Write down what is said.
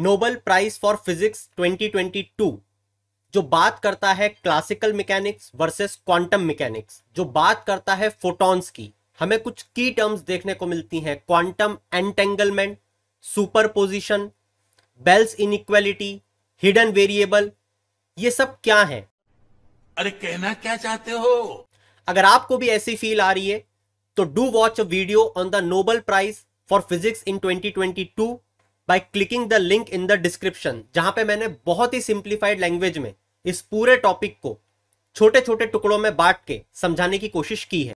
Nobel prize for physics 2022 जो बात करता है classical mechanics versus quantum mechanics जो बात करता है फोटॉन्स की हमें कुछ की टर्म्स देखने को मिलती हैं quantum entanglement superposition Bell's inequality hidden variable ये सब क्या है अरे कहना क्या चाहते हो अगर आपको भी ऐसी फील आ रही है तो do watch a video on the Nobel prize for physics in 2022 by clicking the link in the description जहां पे मैंने बहुत ही सिंप्लीफाइड लैंग्वेज में इस पूरे टॉपिक को छोटे छोटे टुकड़ों में बांट के समझाने की कोशिश की है